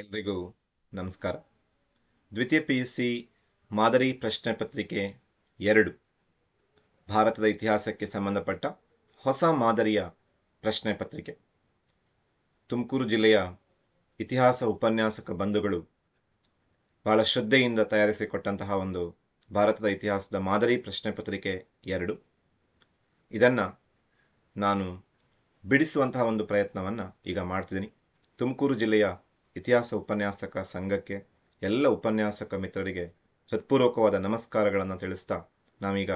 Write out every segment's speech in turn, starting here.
ಎಲ್ರಿಗೂ ನಮಸ್ಕಾರ ದ್ವಿತೀಯ ಪಿ ಯು ಸಿ ಮಾದರಿ ಪ್ರಶ್ನೆ ಪತ್ರಿಕೆ ಎರಡು ಭಾರತದ ಇತಿಹಾಸಕ್ಕೆ ಸಂಬಂಧಪಟ್ಟ ಹೊಸ ಮಾದರಿಯ ಪ್ರಶ್ನೆ ಪತ್ರಿಕೆ ತುಮಕೂರು ಜಿಲ್ಲೆಯ ಇತಿಹಾಸ ಉಪನ್ಯಾಸಕ ಬಂಧುಗಳು ಬಹಳ ಶ್ರದ್ಧೆಯಿಂದ ತಯಾರಿಸಿಕೊಟ್ಟಂತಹ ಒಂದು ಭಾರತದ ಇತಿಹಾಸದ ಮಾದರಿ ಪ್ರಶ್ನೆ ಪತ್ರಿಕೆ ಎರಡು ಇದನ್ನು ನಾನು ಬಿಡಿಸುವಂತಹ ಒಂದು ಪ್ರಯತ್ನವನ್ನು ಈಗ ಮಾಡ್ತಿದ್ದೀನಿ ತುಮಕೂರು ಜಿಲ್ಲೆಯ ಇತಿಹಾಸ ಉಪನ್ಯಾಸಕ ಸಂಘಕ್ಕೆ ಎಲ್ಲ ಉಪನ್ಯಾಸಕ ಮಿತ್ರರಿಗೆ ಹೃತ್ಪೂರ್ವಕವಾದ ನಮಸ್ಕಾರಗಳನ್ನು ತಿಳಿಸ್ತಾ ನಾವೀಗ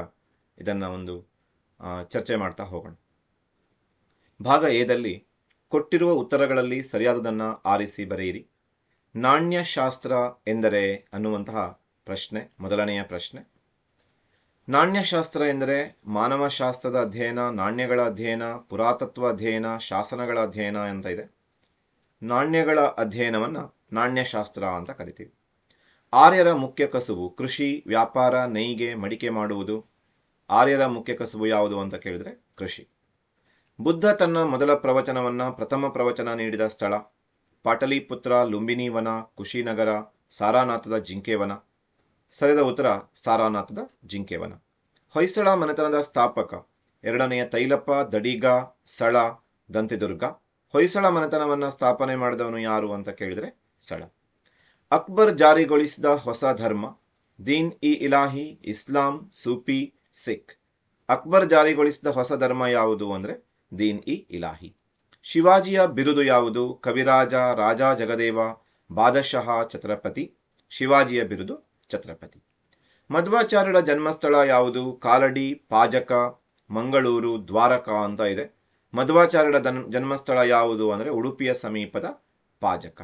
ಇದನ್ನು ಒಂದು ಚರ್ಚೆ ಮಾಡ್ತಾ ಹೋಗೋಣ ಭಾಗ ಎದಲ್ಲಿ ಕೊಟ್ಟಿರುವ ಉತ್ತರಗಳಲ್ಲಿ ಸರಿಯಾದದನ್ನು ಆರಿಸಿ ಬರೆಯಿರಿ ನಾಣ್ಯಶಾಸ್ತ್ರ ಎಂದರೆ ಅನ್ನುವಂತಹ ಪ್ರಶ್ನೆ ಮೊದಲನೆಯ ಪ್ರಶ್ನೆ ನಾಣ್ಯಶಾಸ್ತ್ರ ಎಂದರೆ ಮಾನವಶಾಸ್ತ್ರದ ಅಧ್ಯಯನ ನಾಣ್ಯಗಳ ಅಧ್ಯಯನ ಪುರಾತತ್ವ ಅಧ್ಯಯನ ಶಾಸನಗಳ ಅಧ್ಯಯನ ಅಂತ ಇದೆ ನಾಣ್ಯಗಳ ಅಧ್ಯಯನವನ್ನು ನಾಣ್ಯಶಾಸ್ತ್ರ ಅಂತ ಕರಿತೀವಿ ಆರ್ಯರ ಮುಖ್ಯ ಕಸುಬು ಕೃಷಿ ವ್ಯಾಪಾರ ನೈಗೆ ಮಡಿಕೆ ಮಾಡುವುದು ಆರ್ಯರ ಮುಖ್ಯ ಕಸುಬು ಯಾವುದು ಅಂತ ಕೇಳಿದ್ರೆ ಕೃಷಿ ಬುದ್ಧ ತನ್ನ ಮೊದಲ ಪ್ರವಚನವನ್ನು ಪ್ರಥಮ ಪ್ರವಚನ ನೀಡಿದ ಸ್ಥಳ ಪಾಟಲಿಪುತ್ರ ಲುಂಬಿನಿವನ ಕುಶಿನಗರ ಸಾರಾನಾಥದ ಜಿಂಕೆವನ ಸರಿದ ಉತ್ತರ ಸಾರಾನಾಥದ ಜಿಂಕೆವನ ಹೊಯ್ಸಳ ಮನೆತನದ ಸ್ಥಾಪಕ ಎರಡನೆಯ ತೈಲಪ್ಪ ದಡಿಗ ಸಳ ದಂತೆದುರ್ಗ ಹೊಯ್ಸಳ ಮನೆತನವನ್ನು ಸ್ಥಾಪನೆ ಮಾಡಿದವನು ಯಾರು ಅಂತ ಕೇಳಿದರೆ ಸಳ ಅಕ್ಬರ್ ಜಾರಿಗೊಳಿಸಿದ ಹೊಸ ಧರ್ಮ ದೀನ್ ಇ ಇಲಾಹಿ ಇಸ್ಲಾಂ ಸೂಪಿ ಸಿಖ್ ಅಕ್ಬರ್ ಜಾರಿಗೊಳಿಸಿದ ಹೊಸ ಧರ್ಮ ಯಾವುದು ಅಂದರೆ ದೀನ್ ಇ ಇಲಾಹಿ ಶಿವಾಜಿಯ ಬಿರುದು ಯಾವುದು ಕವಿರಾಜ ರಾಜ ಜಗದೇವ ಬಾದಶಃ ಛತ್ರಪತಿ ಶಿವಾಜಿಯ ಬಿರುದು ಛತ್ರಪತಿ ಮಧ್ವಾಚಾರ್ಯರ ಜನ್ಮಸ್ಥಳ ಯಾವುದು ಕಾಲಡಿ ಪಾಜಕ ಮಂಗಳೂರು ದ್ವಾರಕ ಅಂತ ಇದೆ ಮಧ್ವಾಚಾರ್ಯರ ಜನ್ಮಸ್ಥಳ ಯಾವುದು ಅಂದರೆ ಉಡುಪಿಯ ಸಮೀಪದ Pajaka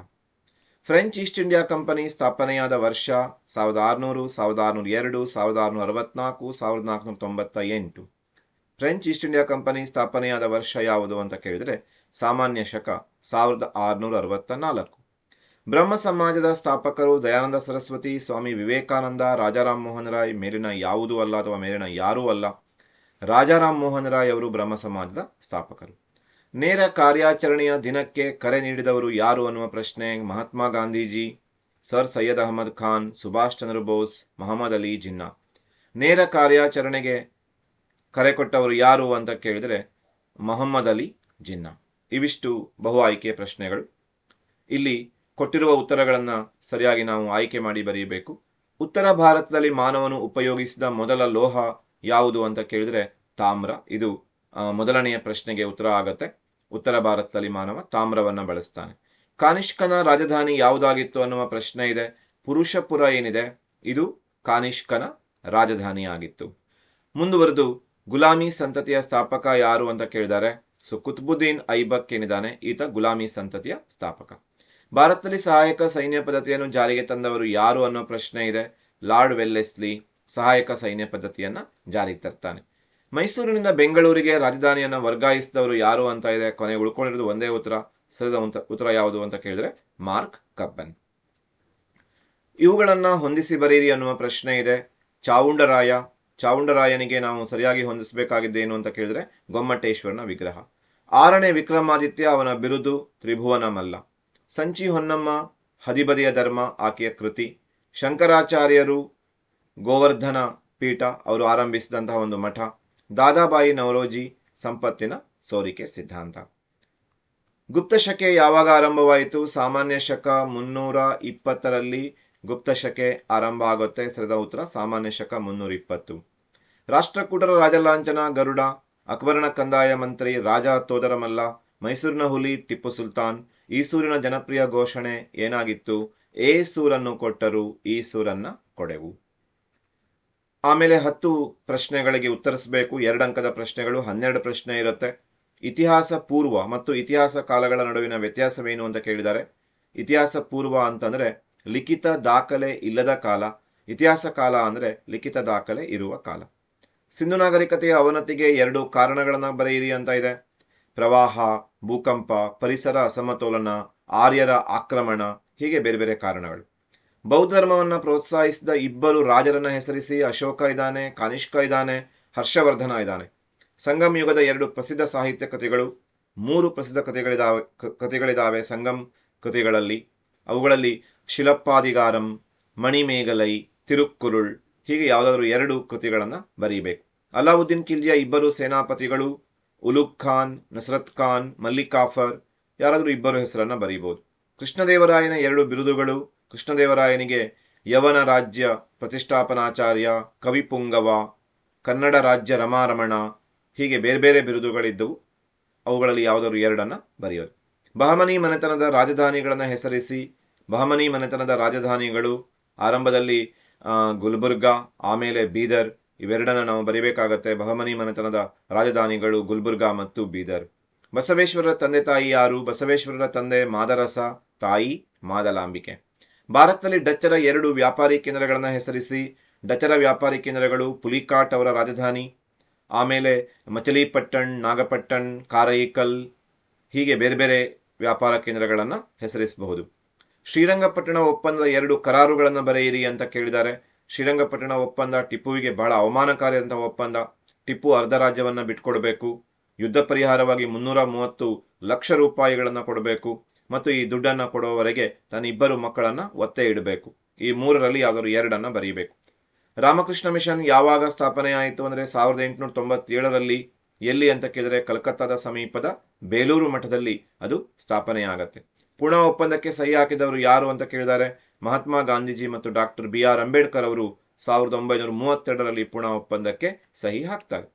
French East India company ಸ್ಥಾಪನೆಯಾದ ವರ್ಷ ಸಾವಿರದ ಆರುನೂರು ಸಾವಿರದ ಆರುನೂರ ಎರಡು ಸಾವಿರದ ಆರುನೂರ ಅರವತ್ನಾಲ್ಕು ಸಾವಿರದ ನಾಲ್ಕುನೂರ ತೊಂಬತ್ತ ಎಂಟು ಫ್ರೆಂಚ್ ಈಸ್ಟ್ ಇಂಡಿಯಾ ಕಂಪನಿ ಸ್ಥಾಪನೆಯಾದ ವರ್ಷ ಯಾವುದು ಅಂತ ಕೇಳಿದರೆ ಸಾಮಾನ್ಯ ಶಕ ಸಾವಿರದ ಆರುನೂರ ಅರವತ್ತ ನಾಲ್ಕು ಬ್ರಹ್ಮ ಸಮಾಜದ ಸ್ಥಾಪಕರು ದಯಾನಂದ ಸರಸ್ವತಿ ಸ್ವಾಮಿ ವಿವೇಕಾನಂದ ರಾಜಾರಾಮ್ ಮೋಹನ್ ರಾಯ್ ಮೇಲಿನ ಯಾವುದೂ ಅಲ್ಲ ಅಥವಾ ಮೇಲಿನ ಯಾರೂ ಅಲ್ಲ ರಾಜಾರಾಮ್ ಮೋಹನ್ ರಾಯ್ ಅವರು ಬ್ರಹ್ಮ ಸಮಾಜದ ಸ್ಥಾಪಕರು ನೇರ ಕಾರ್ಯಾಚರಣೆಯ ದಿನಕ್ಕೆ ಕರೆ ನೀಡಿದವರು ಯಾರು ಅನ್ನುವ ಪ್ರಶ್ನೆ ಮಹಾತ್ಮ ಗಾಂಧೀಜಿ ಸರ್ ಸೈಯದ್ ಅಹಮದ್ ಖಾನ್ ಸುಭಾಷ್ ಚಂದ್ರ ಬೋಸ್ ಮೊಹಮ್ಮದ್ ಅಲಿ ಜಿನ್ನಾ ನೇರ ಕಾರ್ಯಾಚರಣೆಗೆ ಕರೆ ಕೊಟ್ಟವರು ಯಾರು ಅಂತ ಕೇಳಿದರೆ ಮೊಹಮ್ಮದ್ ಅಲಿ ಜಿನ್ನಾ ಇವಿಷ್ಟು ಬಹು ಆಯ್ಕೆ ಪ್ರಶ್ನೆಗಳು ಇಲ್ಲಿ ಕೊಟ್ಟಿರುವ ಉತ್ತರಗಳನ್ನು ಸರಿಯಾಗಿ ನಾವು ಆಯ್ಕೆ ಮಾಡಿ ಬರೆಯಬೇಕು ಉತ್ತರ ಭಾರತದಲ್ಲಿ ಮಾನವನು ಉಪಯೋಗಿಸಿದ ಮೊದಲ ಲೋಹ ಯಾವುದು ಅಂತ ಕೇಳಿದ್ರೆ ತಾಮ್ರ ಇದು ಮೊದಲನೆಯ ಪ್ರಶ್ನೆಗೆ ಉತ್ತರ ಆಗತ್ತೆ ಉತ್ತರ ಭಾರತದಲ್ಲಿ ಮಾನವ ತಾಮ್ರವನ್ನ ಬಳಸ್ತಾನೆ ಕಾನಿಷ್ಕನ ರಾಜಧಾನಿ ಯಾವುದಾಗಿತ್ತು ಅನ್ನುವ ಪ್ರಶ್ನೆ ಇದೆ ಪುರುಷಪುರ ಏನಿದೆ ಇದು ಕಾನಿಷ್ಕನ ರಾಜಧಾನಿಯಾಗಿತ್ತು ಮುಂದುವರೆದು ಗುಲಾಮಿ ಸಂತತಿಯ ಸ್ಥಾಪಕ ಯಾರು ಅಂತ ಕೇಳಿದ್ದಾರೆ ಸೊ ಕುತ್ಬುದ್ದೀನ್ ಐಬಕ್ ಏನಿದ್ದಾನೆ ಈತ ಗುಲಾಮಿ ಸಂತತಿಯ ಸ್ಥಾಪಕ ಭಾರತದಲ್ಲಿ ಸಹಾಯಕ ಸೈನ್ಯ ಪದ್ಧತಿಯನ್ನು ಜಾರಿಗೆ ತಂದವರು ಯಾರು ಅನ್ನೋ ಪ್ರಶ್ನೆ ಇದೆ ಲಾರ್ಡ್ ವೆಲ್ಲೆಸ್ಲಿ ಸಹಾಯಕ ಸೈನ್ಯ ಪದ್ಧತಿಯನ್ನು ಜಾರಿಗೆ ತರ್ತಾನೆ ಮೈಸೂರಿನಿಂದ ಬೆಂಗಳೂರಿಗೆ ರಾಜಧಾನಿಯನ್ನು ವರ್ಗಾಯಿಸಿದವರು ಯಾರು ಅಂತ ಇದೆ ಕೊನೆ ಉಳ್ಕೊಂಡಿರೋದು ಒಂದೇ ಉತ್ತರ ಸರಿದ ಉತ್ತರ ಯಾವುದು ಅಂತ ಕೇಳಿದ್ರೆ ಮಾರ್ಕ್ ಕಬ್ಬನ್ ಇವುಗಳನ್ನು ಹೊಂದಿಸಿ ಬರೀರಿ ಅನ್ನುವ ಪ್ರಶ್ನೆ ಇದೆ ಚಾವುಂಡರಾಯ ಚಾವುಂಡರಾಯನಿಗೆ ನಾವು ಸರಿಯಾಗಿ ಹೊಂದಿಸಬೇಕಾಗಿದ್ದೇನು ಅಂತ ಕೇಳಿದ್ರೆ ಗೊಮ್ಮಟೇಶ್ವರನ ವಿಗ್ರಹ ಆರನೇ ವಿಕ್ರಮಾದಿತ್ಯ ಅವನ ಬಿರುದು ತ್ರಿಭುವನ ಮಲ್ಲ ಸಂಚಿ ಹೊನ್ನಮ್ಮ ಹದಿಬದಿಯ ಧರ್ಮ ಆಕೆಯ ಕೃತಿ ಶಂಕರಾಚಾರ್ಯರು ಗೋವರ್ಧನ ಪೀಠ ಅವರು ಆರಂಭಿಸಿದಂತಹ ಒಂದು ಮಠ ದಾದಾಬಾಯಿ ನವರೋಜಿ ಸಂಪತ್ತಿನ ಸೋರಿಕೆ ಸಿದ್ಧಾಂತ ಗುಪ್ತಶಕೆ ಯಾವಾಗ ಆರಂಭವಾಯಿತು ಸಾಮಾನ್ಯ ಶಕ ಮುನ್ನೂರ ಇಪ್ಪತ್ತರಲ್ಲಿ ಗುಪ್ತಶಕೆ ಆರಂಭ ಆಗುತ್ತೆ ಸರಿದ ಉತ್ತರ ಸಾಮಾನ್ಯ ಶಕ ಮುನ್ನೂರ ಇಪ್ಪತ್ತು ರಾಷ್ಟ್ರಕೂಟರ ರಾಜಲಾಂಛನ ಗರುಡ ಅಕ್ಬರನ ಕಂದಾಯ ಮಂತ್ರಿ ರಾಜ ತೋದರಮಲ್ಲ ಮೈಸೂರಿನ ಹುಲಿ ಟಿಪ್ಪು ಸುಲ್ತಾನ್ ಈಸೂರಿನ ಜನಪ್ರಿಯ ಘೋಷಣೆ ಏನಾಗಿತ್ತು ಏ ಸೂರನ್ನು ಕೊಟ್ಟರು ಈ ಸೂರನ್ನ ಕೊಡೆವು ಆಮೇಲೆ ಹತ್ತು ಪ್ರಶ್ನೆಗಳಿಗೆ ಉತ್ತರಿಸಬೇಕು ಎರಡು ಅಂಕದ ಪ್ರಶ್ನೆಗಳು ಹನ್ನೆರಡು ಪ್ರಶ್ನೆ ಇರುತ್ತೆ ಇತಿಹಾಸ ಪೂರ್ವ ಮತ್ತು ಇತಿಹಾಸ ಕಾಲಗಳ ನಡುವಿನ ವ್ಯತ್ಯಾಸವೇನು ಅಂತ ಕೇಳಿದ್ದಾರೆ ಇತಿಹಾಸ ಪೂರ್ವ ಅಂತಂದರೆ ಲಿಖಿತ ದಾಖಲೆ ಇಲ್ಲದ ಕಾಲ ಇತಿಹಾಸ ಕಾಲ ಅಂದರೆ ಲಿಖಿತ ದಾಖಲೆ ಇರುವ ಕಾಲ ಸಿಂಧು ನಾಗರಿಕತೆಯ ಅವನತಿಗೆ ಎರಡು ಕಾರಣಗಳನ್ನು ಬರೆಯಿರಿ ಅಂತ ಇದೆ ಪ್ರವಾಹ ಭೂಕಂಪ ಪರಿಸರ ಅಸಮತೋಲನ ಆರ್ಯರ ಆಕ್ರಮಣ ಹೀಗೆ ಬೇರೆ ಬೇರೆ ಕಾರಣಗಳು ಬೌದ್ಧ ಧರ್ಮವನ್ನು ಪ್ರೋತ್ಸಾಹಿಸಿದ ಇಬ್ಬರು ರಾಜರನ್ನು ಹೆಸರಿಸಿ ಅಶೋಕ ಇದ್ದಾನೆ ಕಾನಿಷ್ಕ ಇದ್ದಾನೆ ಹರ್ಷವರ್ಧನ ಇದ್ದಾನೆ ಸಂಗಮ್ ಯುಗದ ಎರಡು ಪ್ರಸಿದ್ಧ ಸಾಹಿತ್ಯ ಕಥೆಗಳು ಮೂರು ಪ್ರಸಿದ್ಧ ಕಥೆಗಳಿದಾವೆ ಕಥೆಗಳಿದ್ದಾವೆ ಸಂಗಮ್ ಕಥೆಗಳಲ್ಲಿ ಅವುಗಳಲ್ಲಿ ಶಿಲಪ್ಪಾದಿಗಾರಂ ಮಣಿಮೇಘಲೈ ತಿರುಕ್ಕುರುಳ್ ಹೀಗೆ ಯಾವುದಾದ್ರೂ ಎರಡು ಕೃತಿಗಳನ್ನು ಬರೀಬೇಕು ಅಲಾವುದ್ದೀನ್ ಖಿಲ್ಜಿಯ ಇಬ್ಬರು ಸೇನಾಪತಿಗಳು ಉಲುಕ್ ಖಾನ್ ನಸರತ್ ಖಾನ್ ಮಲ್ಲಿಕಾಫರ್ ಯಾರಾದರೂ ಇಬ್ಬರು ಹೆಸರನ್ನು ಬರೀಬೋದು ಕೃಷ್ಣದೇವರಾಯನ ಎರಡು ಬಿರುದುಗಳು ಕೃಷ್ಣದೇವರಾಯನಿಗೆ ಯವನ ರಾಜ್ಯ ಪ್ರತಿಷ್ಠಾಪನಾಚಾರ್ಯ ಕವಿಪುಂಗವ ಕನ್ನಡ ರಾಜ್ಯ ರಮಾರಮಣ ಹೀಗೆ ಬೇರೆ ಬೇರೆ ಬಿರುದುಗಳಿದ್ದವು ಅವುಗಳಲ್ಲಿ ಯಾವುದಾದ್ರು ಎರಡನ್ನು ಬರೆಯೋದು ಬಹಮನಿ ಮನೆತನದ ರಾಜಧಾನಿಗಳನ್ನು ಹೆಸರಿಸಿ ಬಹಮನಿ ಮನೆತನದ ರಾಜಧಾನಿಗಳು ಆರಂಭದಲ್ಲಿ ಗುಲ್ಬುರ್ಗಾ ಆಮೇಲೆ ಬೀದರ್ ಇವೆರಡನ್ನು ನಾವು ಬರೀಬೇಕಾಗತ್ತೆ ಬಹಮನಿ ಮನೆತನದ ರಾಜಧಾನಿಗಳು ಗುಲ್ಬುರ್ಗಾ ಮತ್ತು ಬೀದರ್ ಬಸವೇಶ್ವರರ ತಂದೆ ತಾಯಿ ಯಾರು ಬಸವೇಶ್ವರರ ತಂದೆ ಮಾದರಸ ತಾಯಿ ಮಾದಲಾಂಬಿಕೆ ಭಾರತದಲ್ಲಿ ಡಚ್ಚರ ಎರಡು ವ್ಯಾಪಾರಿ ಕೇಂದ್ರಗಳನ್ನು ಹೆಸರಿಸಿ ಡಚರ ವ್ಯಾಪಾರಿ ಕೇಂದ್ರಗಳು ಪುಲಿಕಾಟ್ ಅವರ ರಾಜಧಾನಿ ಆಮೇಲೆ ಮಚಲಿಪಟ್ಟಣ್ ನಾಗಪಟ್ಟಣ್ ಕಾರೈಕಲ್ ಹೀಗೆ ಬೇರೆ ಬೇರೆ ವ್ಯಾಪಾರ ಕೇಂದ್ರಗಳನ್ನು ಹೆಸರಿಸಬಹುದು ಶ್ರೀರಂಗಪಟ್ಟಣ ಒಪ್ಪಂದದ ಎರಡು ಕರಾರುಗಳನ್ನು ಬರೆಯಿರಿ ಅಂತ ಕೇಳಿದ್ದಾರೆ ಶ್ರೀರಂಗಪಟ್ಟಣ ಒಪ್ಪಂದ ಟಿಪ್ಪುವಿಗೆ ಬಹಳ ಅವಮಾನಕಾರಿಯಾದಂಥ ಒಪ್ಪಂದ ಟಿಪ್ಪು ಅರ್ಧ ರಾಜ್ಯವನ್ನು ಬಿಟ್ಕೊಡಬೇಕು ಯುದ್ಧ ಪರಿಹಾರವಾಗಿ ಮುನ್ನೂರ ಮೂವತ್ತು ಲಕ್ಷ ರೂಪಾಯಿಗಳನ್ನು ಕೊಡಬೇಕು ಮತ್ತು ಈ ದುಡ್ಡನ್ನು ಕೊಡುವವರೆಗೆ ತನ್ನ ಇಬ್ಬರು ಮಕ್ಕಳನ್ನ ಒತ್ತೆ ಇಡಬೇಕು ಈ ಮೂರರಲ್ಲಿ ಯಾವ್ದಾದ್ರು ಎರಡನ್ನ ಬರೆಯಬೇಕು ರಾಮಕೃಷ್ಣ ಮಿಷನ್ ಯಾವಾಗ ಸ್ಥಾಪನೆ ಆಯಿತು ಅಂದರೆ ಸಾವಿರದ ಎಂಟುನೂರ ತೊಂಬತ್ತೇಳರಲ್ಲಿ ಎಲ್ಲಿ ಅಂತ ಕೇಳಿದರೆ ಕಲ್ಕತ್ತಾದ ಸಮೀಪದ ಬೇಲೂರು ಮಠದಲ್ಲಿ ಅದು ಸ್ಥಾಪನೆ ಆಗತ್ತೆ ಪುಣಾ ಒಪ್ಪಂದಕ್ಕೆ ಸಹಿ ಹಾಕಿದವರು ಯಾರು ಅಂತ ಕೇಳಿದ್ದಾರೆ ಮಹಾತ್ಮ ಗಾಂಧೀಜಿ ಮತ್ತು ಡಾಕ್ಟರ್ ಬಿ ಆರ್ ಅಂಬೇಡ್ಕರ್ ಅವರು ಸಾವಿರದ ಒಂಬೈನೂರ ಮೂವತ್ತೆರಡರಲ್ಲಿ ಪುಣಾ ಒಪ್ಪಂದಕ್ಕೆ ಸಹಿ ಹಾಕ್ತಾರೆ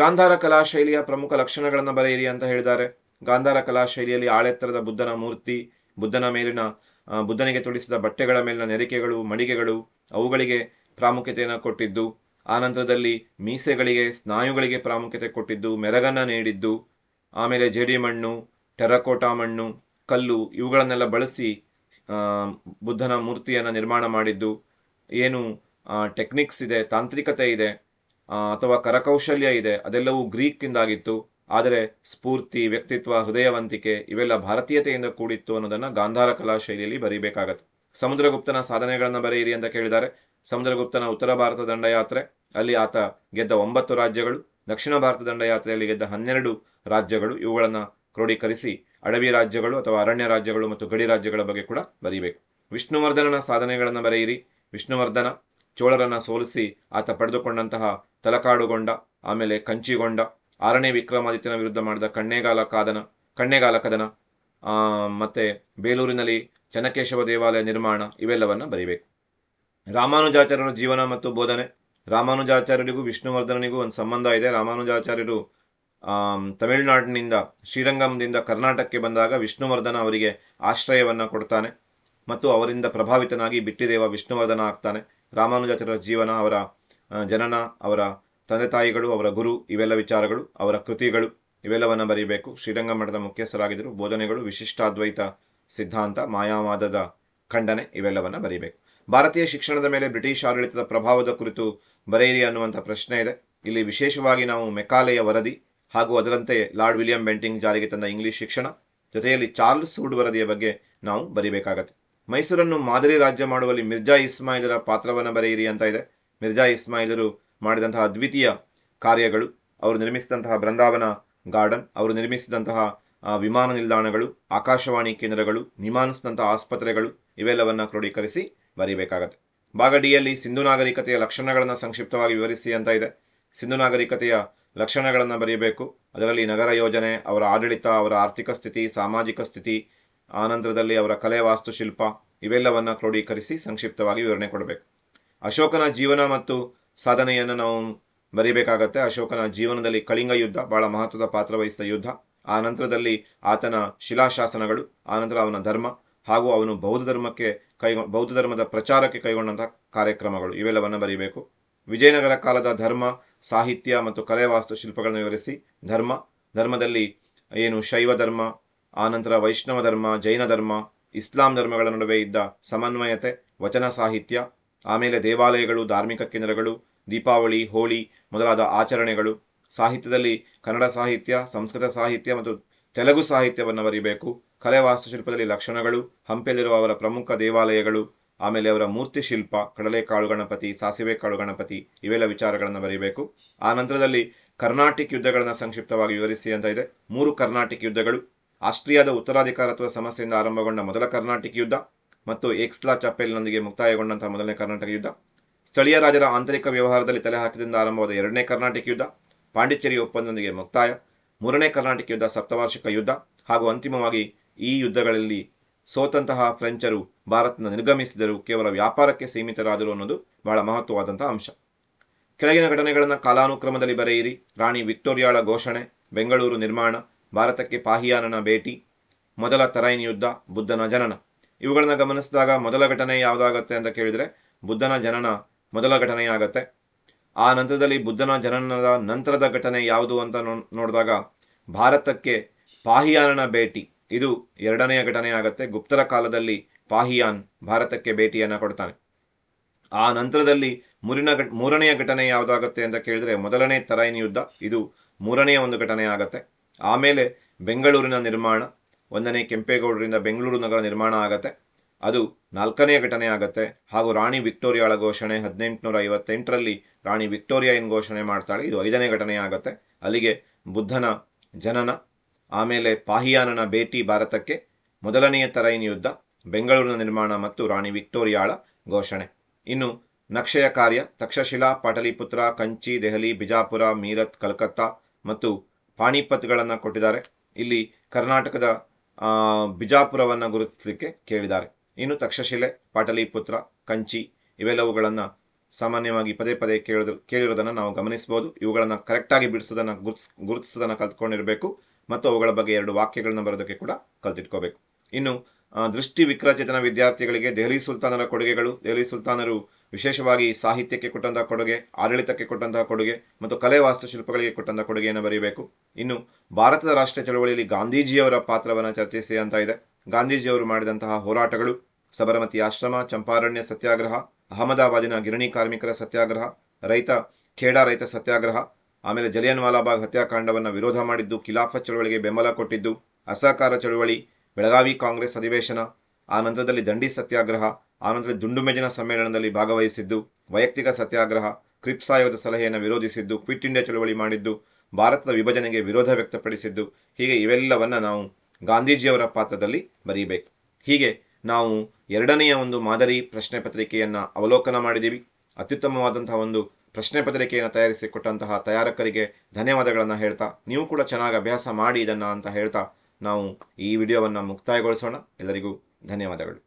ಗಾಂಧಾರ ಕಲಾ ಶೈಲಿಯ ಪ್ರಮುಖ ಲಕ್ಷಣಗಳನ್ನು ಬರೆಯಿರಿ ಅಂತ ಹೇಳಿದ್ದಾರೆ ಗಾಂಧಾರ ಕಲಾ ಶೈಲಿಯಲ್ಲಿ ಆಳೆತ್ತರದ ಬುದ್ಧನ ಮೂರ್ತಿ ಬುದ್ಧನ ಮೇಲಿನ ಬುದ್ಧನಿಗೆ ತೊಡಿಸಿದ ಬಟ್ಟೆಗಳ ಮೇಲಿನ ನೆರಿಕೆಗಳು ಮಡಿಗೆಗಳು ಅವುಗಳಿಗೆ ಪ್ರಾಮುಖ್ಯತೆಯನ್ನು ಕೊಟ್ಟಿದ್ದು ಆನಂತರದಲ್ಲಿ ಮೀಸೆಗಳಿಗೆ ಸ್ನಾಯುಗಳಿಗೆ ಪ್ರಾಮುಖ್ಯತೆ ಕೊಟ್ಟಿದ್ದು ಮೆರಗನ್ನ ನೀಡಿದ್ದು ಆಮೇಲೆ ಜಡಿ ಮಣ್ಣು ಟೆರಕೋಟಾ ಮಣ್ಣು ಕಲ್ಲು ಇವುಗಳನ್ನೆಲ್ಲ ಬಳಸಿ ಬುದ್ಧನ ಮೂರ್ತಿಯನ್ನು ನಿರ್ಮಾಣ ಮಾಡಿದ್ದು ಏನು ಟೆಕ್ನಿಕ್ಸ್ ಇದೆ ತಾಂತ್ರಿಕತೆ ಇದೆ ಅಥವಾ ಕರಕೌಶಲ್ಯ ಇದೆ ಅದೆಲ್ಲವೂ ಗ್ರೀಕಿಂದಾಗಿತ್ತು ಆದರೆ ಸ್ಫೂರ್ತಿ ವ್ಯಕ್ತಿತ್ವ ಹೃದಯವಂತಿಕೆ ಇವೆಲ್ಲ ಭಾರತೀಯತೆಯಿಂದ ಕೂಡಿತ್ತು ಅನ್ನೋದನ್ನ ಗಾಂಧಾರ ಕಲಾ ಶೈಲಿಯಲ್ಲಿ ಬರೀಬೇಕಾಗತ್ತೆ ಸಮುದ್ರಗುಪ್ತನ ಸಾಧನೆಗಳನ್ನ ಬರೆಯಿರಿ ಅಂತ ಕೇಳಿದ್ದಾರೆ ಸಮುದ್ರಗುಪ್ತನ ಉತ್ತರ ಭಾರತ ದಂಡಯಾತ್ರೆ ಅಲ್ಲಿ ಆತ ಗೆದ್ದ ಒಂಬತ್ತು ರಾಜ್ಯಗಳು ದಕ್ಷಿಣ ಭಾರತ ದಂಡಯಾತ್ರೆಯಲ್ಲಿ ಗೆದ್ದ ಹನ್ನೆರಡು ರಾಜ್ಯಗಳು ಇವುಗಳನ್ನು ಕ್ರೋಢೀಕರಿಸಿ ಅಡವಿ ರಾಜ್ಯಗಳು ಅಥವಾ ಅರಣ್ಯ ರಾಜ್ಯಗಳು ಮತ್ತು ಗಡಿ ರಾಜ್ಯಗಳ ಬಗ್ಗೆ ಕೂಡ ಬರೀಬೇಕು ವಿಷ್ಣುವರ್ಧನನ ಸಾಧನೆಗಳನ್ನು ಬರೆಯಿರಿ ವಿಷ್ಣುವರ್ಧನ ಚೋಳರನ್ನ ಸೋಲಿಸಿ ಆತ ಪಡೆದುಕೊಂಡಂತಹ ತಲಕಾಡುಗೊಂಡ ಆಮೇಲೆ ಕಂಚಿಗೊಂಡ ಆರನೇ ವಿಕ್ರಮಾದಿತ್ಯನ ವಿರುದ್ಧ ಮಾಡಿದ ಕಣ್ಣೇಗಾಲ ಕಾದನ ಕಣ್ಣೇಗಾಲ ಕದನ ಮತ್ತೆ ಬೇಲೂರಿನಲ್ಲಿ ಚನ್ನಕೇಶವ ದೇವಾಲಯ ನಿರ್ಮಾಣ ಇವೆಲ್ಲವನ್ನು ಬರೀಬೇಕು ರಾಮಾನುಜಾಚಾರ್ಯರ ಜೀವನ ಮತ್ತು ಬೋಧನೆ ರಾಮಾನುಜಾಚಾರ್ಯರಿಗೂ ವಿಷ್ಣುವರ್ಧನನಿಗೂ ಒಂದು ಸಂಬಂಧ ಇದೆ ರಾಮಾನುಜಾಚಾರ್ಯರು ತಮಿಳುನಾಡಿನಿಂದ ಶ್ರೀರಂಗಮದಿಂದ ಕರ್ನಾಟಕಕ್ಕೆ ಬಂದಾಗ ವಿಷ್ಣುವರ್ಧನ ಅವರಿಗೆ ಆಶ್ರಯವನ್ನು ಕೊಡ್ತಾನೆ ಮತ್ತು ಅವರಿಂದ ಪ್ರಭಾವಿತನಾಗಿ ಬಿಟ್ಟಿದೇವ ವಿಷ್ಣುವರ್ಧನ ಆಗ್ತಾನೆ ರಾಮಾನುಜಾಚಾರ್ಯರ ಜೀವನ ಅವರ ಜನನ ಅವರ ತಂದೆ ತಾಯಿಗಳು ಅವರ ಗುರು ಇವೆಲ್ಲ ವಿಚಾರಗಳು ಅವರ ಕೃತಿಗಳು ಇವೆಲ್ಲವನ್ನು ಬರೀಬೇಕು ಶ್ರೀರಂಗ ಮಠದ ಮುಖ್ಯಸ್ಥರಾಗಿದ್ದರು ಬೋಧನೆಗಳು ವಿಶಿಷ್ಟಾದ್ವೈತ ಸಿದ್ಧಾಂತ ಮಾಯಾವಾದದ ಖಂಡನೆ ಇವೆಲ್ಲವನ್ನು ಬರೀಬೇಕು ಭಾರತೀಯ ಶಿಕ್ಷಣದ ಮೇಲೆ ಬ್ರಿಟಿಷ್ ಆಡಳಿತದ ಪ್ರಭಾವದ ಕುರಿತು ಬರೆಯಿರಿ ಅನ್ನುವಂಥ ಪ್ರಶ್ನೆ ಇದೆ ಇಲ್ಲಿ ವಿಶೇಷವಾಗಿ ನಾವು ಮೆಕಾಲೆಯ ವರದಿ ಹಾಗೂ ಅದರಂತೆ ಲಾರ್ಡ್ ವಿಲಿಯಂ ಬೆಂಟಿಂಗ್ ಜಾರಿಗೆ ತಂದ ಇಂಗ್ಲಿಷ್ ಶಿಕ್ಷಣ ಜೊತೆಯಲ್ಲಿ ಚಾರ್ಲ್ಸ್ ವುಡ್ ವರದಿಯ ಬಗ್ಗೆ ನಾವು ಬರೀಬೇಕಾಗತ್ತೆ ಮೈಸೂರನ್ನು ಮಾದರಿ ರಾಜ್ಯ ಮಾಡುವಲ್ಲಿ ಮಿರ್ಜಾ ಇಸ್ಮಾಯಿಲರ ಪಾತ್ರವನ್ನು ಬರೆಯಿರಿ ಅಂತ ಇದೆ ಮಿರ್ಜಾ ಇಸ್ಮಾಯಿಲರು ಮಾಡಿದಂತಹ ಅದ್ವಿತೀಯ ಕಾರ್ಯಗಳು ಅವರು ನಿರ್ಮಿಸಿದಂತಹ ಬೃಂದಾವನ ಗಾರ್ಡನ್ ಅವರು ನಿರ್ಮಿಸಿದಂತಹ ವಿಮಾನ ನಿಲ್ದಾಣಗಳು ಆಕಾಶವಾಣಿ ಕೇಂದ್ರಗಳು ನಿಮಾನಿಸಿದಂತಹ ಆಸ್ಪತ್ರೆಗಳು ಇವೆಲ್ಲವನ್ನು ಕ್ರೋಢೀಕರಿಸಿ ಬರೀಬೇಕಾಗತ್ತೆ ಭಾಗ ಸಿಂಧು ನಾಗರಿಕತೆಯ ಲಕ್ಷಣಗಳನ್ನು ಸಂಕ್ಷಿಪ್ತವಾಗಿ ವಿವರಿಸಿ ಅಂತ ಇದೆ ಸಿಂಧು ನಾಗರಿಕತೆಯ ಲಕ್ಷಣಗಳನ್ನು ಬರೆಯಬೇಕು ಅದರಲ್ಲಿ ನಗರ ಯೋಜನೆ ಅವರ ಆಡಳಿತ ಅವರ ಆರ್ಥಿಕ ಸ್ಥಿತಿ ಸಾಮಾಜಿಕ ಸ್ಥಿತಿ ಆನಂತರದಲ್ಲಿ ಅವರ ಕಲೆ ವಾಸ್ತುಶಿಲ್ಪ ಇವೆಲ್ಲವನ್ನು ಕ್ರೋಢೀಕರಿಸಿ ಸಂಕ್ಷಿಪ್ತವಾಗಿ ವಿವರಣೆ ಕೊಡಬೇಕು ಅಶೋಕನ ಜೀವನ ಮತ್ತು ಸಾಧನೆಯನ್ನು ನಾವು ಬರೀಬೇಕಾಗತ್ತೆ ಅಶೋಕನ ಜೀವನದಲ್ಲಿ ಕಳಿಂಗ ಯುದ್ಧ ಬಹಳ ಮಹತ್ವದ ಪಾತ್ರ ವಹಿಸಿದ ಯುದ್ಧ ಆ ನಂತರದಲ್ಲಿ ಆತನ ಶಿಲಾಶಾಸನಗಳು ಆನಂತರ ಅವನ ಧರ್ಮ ಹಾಗೂ ಅವನು ಬೌದ್ಧ ಧರ್ಮಕ್ಕೆ ಕೈ ಬೌದ್ಧ ಧರ್ಮದ ಪ್ರಚಾರಕ್ಕೆ ಕೈಗೊಂಡಂತಹ ಕಾರ್ಯಕ್ರಮಗಳು ಇವೆಲ್ಲವನ್ನು ಬರೀಬೇಕು ವಿಜಯನಗರ ಕಾಲದ ಧರ್ಮ ಸಾಹಿತ್ಯ ಮತ್ತು ಕಲೆ ವಾಸ್ತುಶಿಲ್ಪಗಳನ್ನು ವಿವರಿಸಿ ಧರ್ಮ ಧರ್ಮದಲ್ಲಿ ಏನು ಶೈವ ಧರ್ಮ ಆನಂತರ ವೈಷ್ಣವ ಧರ್ಮ ಜೈನ ಧರ್ಮ ಇಸ್ಲಾಂ ಧರ್ಮಗಳ ನಡುವೆ ಇದ್ದ ಸಮನ್ವಯತೆ ವಚನ ಸಾಹಿತ್ಯ ಆಮೇಲೆ ದೇವಾಲಯಗಳು ಧಾರ್ಮಿಕ ಕೇಂದ್ರಗಳು ದೀಪಾವಳಿ ಹೋಳಿ ಮೊದಲಾದ ಆಚರಣೆಗಳು ಸಾಹಿತ್ಯದಲ್ಲಿ ಕನ್ನಡ ಸಾಹಿತ್ಯ ಸಂಸ್ಕೃತ ಸಾಹಿತ್ಯ ಮತ್ತು ತೆಲುಗು ಸಾಹಿತ್ಯವನ್ನು ಬರೀಬೇಕು ಕಲೆ ವಾಸ್ತುಶಿಲ್ಪದಲ್ಲಿ ಲಕ್ಷಣಗಳು ಹಂಪಿಯಲ್ಲಿರುವ ಅವರ ಪ್ರಮುಖ ದೇವಾಲಯಗಳು ಆಮೇಲೆ ಅವರ ಮೂರ್ತಿ ಶಿಲ್ಪ ಕಡಲೆಕಾಳು ಗಣಪತಿ ಸಾಸಿವೆ ಕಾಳು ಗಣಪತಿ ಇವೆಲ್ಲ ವಿಚಾರಗಳನ್ನು ಬರೀಬೇಕು ಆ ನಂತರದಲ್ಲಿ ಕರ್ನಾಟಿಕ್ ಯುದ್ಧಗಳನ್ನು ಸಂಕ್ಷಿಪ್ತವಾಗಿ ವಿವರಿಸಿ ಅಂತ ಇದೆ ಮೂರು ಕರ್ನಾಟಕ ಯುದ್ಧಗಳು ಆಸ್ಟ್ರಿಯಾದ ಉತ್ತರಾಧಿಕಾರತ್ವ ಸಮಸ್ಯೆಯಿಂದ ಆರಂಭಗೊಂಡ ಮೊದಲ ಕರ್ನಾಟಕ ಯುದ್ಧ ಮತ್ತು ಎಕ್ಸ್ಲಾ ಚಾಪೆಲ್ನೊಂದಿಗೆ ಮುಕ್ತಾಯಗೊಂಡಂತಹ ಮೊದಲನೇ ಕರ್ನಾಟಕ ಯುದ್ಧ ಸ್ಥಳೀಯ ರಾಜರ ಆಂತರಿಕ ವ್ಯವಹಾರದಲ್ಲಿ ತಲೆ ಹಾಕಿದಿಂದ ಆರಂಭವಾದ ಎರಡನೇ ಕರ್ನಾಟಕ ಯುದ್ಧ ಪಾಂಡಿಚೇರಿ ಒಪ್ಪಂದದೊಂದಿಗೆ ಮುಕ್ತಾಯ ಮೂರನೇ ಕರ್ನಾಟಕ ಯುದ್ಧ ಸಪ್ತವಾರ್ಷಿಕ ಯುದ್ಧ ಹಾಗೂ ಅಂತಿಮವಾಗಿ ಈ ಯುದ್ಧಗಳಲ್ಲಿ ಸೋತಂತಹ ಫ್ರೆಂಚರು ಭಾರತನ ನಿರ್ಗಮಿಸಿದರು ಕೇವಲ ವ್ಯಾಪಾರಕ್ಕೆ ಸೀಮಿತರಾದರು ಅನ್ನೋದು ಬಹಳ ಮಹತ್ವವಾದಂತಹ ಅಂಶ ಕೆಳಗಿನ ಘಟನೆಗಳನ್ನು ಕಾಲಾನುಕ್ರಮದಲ್ಲಿ ಬರೆಯಿರಿ ರಾಣಿ ವಿಕ್ಟೋರಿಯಾಳ ಘೋಷಣೆ ಬೆಂಗಳೂರು ನಿರ್ಮಾಣ ಭಾರತಕ್ಕೆ ಪಾಹಿಯಾನನ ಭೇಟಿ ಮೊದಲ ತರೈನ್ ಯುದ್ಧ ಬುದ್ಧನ ಜನನ ಇವುಗಳನ್ನ ಗಮನಿಸಿದಾಗ ಮೊದಲ ಘಟನೆ ಯಾವುದಾಗತ್ತೆ ಅಂತ ಕೇಳಿದರೆ ಬುದ್ಧನ ಜನನ ಮೊದಲ ಘಟನೆಯಾಗತ್ತೆ ಆ ನಂತರದಲ್ಲಿ ಬುದ್ಧನ ಜನನದ ನಂತರದ ಘಟನೆ ಯಾವುದು ಅಂತ ನೋಡಿದಾಗ ಭಾರತಕ್ಕೆ ಪಾಹಿಯಾನನ ಭೇಟಿ ಇದು ಎರಡನೆಯ ಘಟನೆ ಆಗುತ್ತೆ ಗುಪ್ತರ ಕಾಲದಲ್ಲಿ ಪಾಹಿಯಾನ್ ಭಾರತಕ್ಕೆ ಭೇಟಿಯನ್ನು ಕೊಡ್ತಾನೆ ಆ ನಂತರದಲ್ಲಿ ಮೂರಿನ ಮೂರನೆಯ ಘಟನೆ ಯಾವುದಾಗತ್ತೆ ಅಂತ ಕೇಳಿದರೆ ಮೊದಲನೇ ತರೈನ ಯುದ್ಧ ಇದು ಮೂರನೆಯ ಒಂದು ಘಟನೆ ಆಗುತ್ತೆ ಆಮೇಲೆ ಬೆಂಗಳೂರಿನ ನಿರ್ಮಾಣ ಒಂದನೇ ಕೆಂಪೇಗೌಡರಿಂದ ಬೆಂಗಳೂರು ನಗರ ನಿರ್ಮಾಣ ಆಗತ್ತೆ ಅದು ನಾಲ್ಕನೇ ಘಟನೆ ಆಗುತ್ತೆ ಹಾಗೂ ರಾಣಿ ವಿಕ್ಟೋರಿಯಾಳ ಘೋಷಣೆ ಹದಿನೆಂಟುನೂರ ಐವತ್ತೆಂಟರಲ್ಲಿ ರಾಣಿ ವಿಕ್ಟೋರಿಯಾ ಏನು ಘೋಷಣೆ ಮಾಡ್ತಾಳೆ ಇದು ಐದನೇ ಘಟನೆ ಆಗುತ್ತೆ ಅಲ್ಲಿಗೆ ಬುದ್ಧನ ಜನನ ಆಮೇಲೆ ಪಾಹಿಯಾನನ ಭೇಟಿ ಭಾರತಕ್ಕೆ ಮೊದಲನೆಯ ತರೈನ್ ಯುದ್ಧ ಬೆಂಗಳೂರಿನ ನಿರ್ಮಾಣ ಮತ್ತು ರಾಣಿ ವಿಕ್ಟೋರಿಯಾಳ ಘೋಷಣೆ ಇನ್ನು ನಕ್ಷೆಯ ಕಾರ್ಯ ತಕ್ಷಶಿಲಾ ಪಾಟಲಿಪುತ್ರ ಕಂಚಿ ದೆಹಲಿ ಬಿಜಾಪುರ ಮೀರತ್ ಕಲ್ಕತ್ತಾ ಮತ್ತು ಪಾಣಿಪತ್ಗಳನ್ನು ಕೊಟ್ಟಿದ್ದಾರೆ ಇಲ್ಲಿ ಕರ್ನಾಟಕದ ಬಿಜಾಪುರವನ್ನು ಗುರುತಿಸಲಿಕ್ಕೆ ಕೇಳಿದ್ದಾರೆ ಇನ್ನು ತಕ್ಷಶಿಲೆ ಪಾಟಲಿಪುತ್ರ ಕಂಚಿ ಇವೆಲ್ಲವುಗಳನ್ನು ಸಾಮಾನ್ಯವಾಗಿ ಪದೇ ಪದೇ ಕೇಳಿದ್ರು ಕೇಳಿರೋದನ್ನು ನಾವು ಗಮನಿಸಬಹುದು ಇವುಗಳನ್ನು ಕರೆಕ್ಟಾಗಿ ಬಿಡಿಸೋದನ್ನು ಗುರುತಿಸ್ ಗುರುತಿಸೋದನ್ನು ಕಲ್ತ್ಕೊಂಡಿರಬೇಕು ಮತ್ತು ಅವುಗಳ ಬಗ್ಗೆ ಎರಡು ವಾಕ್ಯಗಳನ್ನು ಬರೋದಕ್ಕೆ ಕೂಡ ಕಲ್ತಿಟ್ಕೋಬೇಕು ಇನ್ನು ದೃಷ್ಟಿ ವಿಕ್ರಚೇತನ ವಿದ್ಯಾರ್ಥಿಗಳಿಗೆ ದೆಹಲಿ ಸುಲ್ತಾನರ ಕೊಡುಗೆಗಳು ದೆಹಲಿ ಸುಲ್ತಾನರು ವಿಶೇಷವಾಗಿ ಸಾಹಿತ್ಯಕ್ಕೆ ಕೊಟ್ಟಂತಹ ಕೊಡುಗೆ ಆಡಳಿತಕ್ಕೆ ಕೊಟ್ಟಂತಹ ಕೊಡುಗೆ ಮತ್ತು ಕಲೆ ವಾಸ್ತುಶಿಲ್ಪಗಳಿಗೆ ಕೊಟ್ಟಂತಹ ಕೊಡುಗೆಯನ್ನು ಬರೀಬೇಕು ಇನ್ನು ಭಾರತದ ರಾಷ್ಟ್ರೀಯ ಚಳವಳಿಯಲ್ಲಿ ಗಾಂಧೀಜಿಯವರ ಪಾತ್ರವನ್ನು ಚರ್ಚಿಸಿ ಅಂತ ಇದೆ ಗಾಂಧೀಜಿಯವರು ಮಾಡಿದಂತಹ ಹೋರಾಟಗಳು ಸಬರಮತಿ ಆಶ್ರಮ ಚಂಪಾರಣ್ಯ ಸತ್ಯಾಗ್ರಹ ಅಹಮದಾಬಾದಿನ ಗಿರಣಿ ಕಾರ್ಮಿಕರ ಸತ್ಯಾಗ್ರಹ ರೈತ ಖೇಡಾ ರೈತ ಸತ್ಯಾಗ್ರಹ ಆಮೇಲೆ ಜಲಿಯನ್ ವಾಲಾಬಾಗ್ ಹತ್ಯಾಕಾಂಡವನ್ನು ವಿರೋಧ ಮಾಡಿದ್ದು ಖಿಲಾಫತ್ ಚಳವಳಿಗೆ ಬೆಂಬಲ ಕೊಟ್ಟಿದ್ದು ಅಸಹಕಾರ ಚಳವಳಿ ಬೆಳಗಾವಿ ಕಾಂಗ್ರೆಸ್ ಅಧಿವೇಶನ ಆ ನಂತರದಲ್ಲಿ ದಂಡಿ ಸತ್ಯಾಗ್ರಹ ಆನಂತರ ದುಂಡುಮೆಜಿನ ಸಮ್ಮೇಳನದಲ್ಲಿ ಭಾಗವಹಿಸಿದ್ದು ವೈಯಕ್ತಿಕ ಸತ್ಯಾಗ್ರಹ ಆಯೋಗದ ಸಲಹೆಯನ್ನು ವಿರೋಧಿಸಿದ್ದು ಕ್ವಿಟ್ ಇಂಡಿಯಾ ಚಳುವಳಿ ಮಾಡಿದ್ದು ಭಾರತದ ವಿಭಜನೆಗೆ ವಿರೋಧ ವ್ಯಕ್ತಪಡಿಸಿದ್ದು ಹೀಗೆ ಇವೆಲ್ಲವನ್ನು ನಾವು ಗಾಂಧೀಜಿಯವರ ಪಾತ್ರದಲ್ಲಿ ಬರೀಬೇಕು ಹೀಗೆ ನಾವು ಎರಡನೆಯ ಒಂದು ಮಾದರಿ ಪ್ರಶ್ನೆ ಪತ್ರಿಕೆಯನ್ನು ಅವಲೋಕನ ಮಾಡಿದ್ದೀವಿ ಅತ್ಯುತ್ತಮವಾದಂತಹ ಒಂದು ಪ್ರಶ್ನೆ ಪತ್ರಿಕೆಯನ್ನು ತಯಾರಿಸಿಕೊಟ್ಟಂತಹ ತಯಾರಕರಿಗೆ ಧನ್ಯವಾದಗಳನ್ನು ಹೇಳ್ತಾ ನೀವು ಕೂಡ ಚೆನ್ನಾಗಿ ಅಭ್ಯಾಸ ಮಾಡಿ ಇದನ್ನು ಅಂತ ಹೇಳ್ತಾ ನಾವು ಈ ವಿಡಿಯೋವನ್ನು ಮುಕ್ತಾಯಗೊಳಿಸೋಣ ಎಲ್ಲರಿಗೂ ಧನ್ಯವಾದಗಳು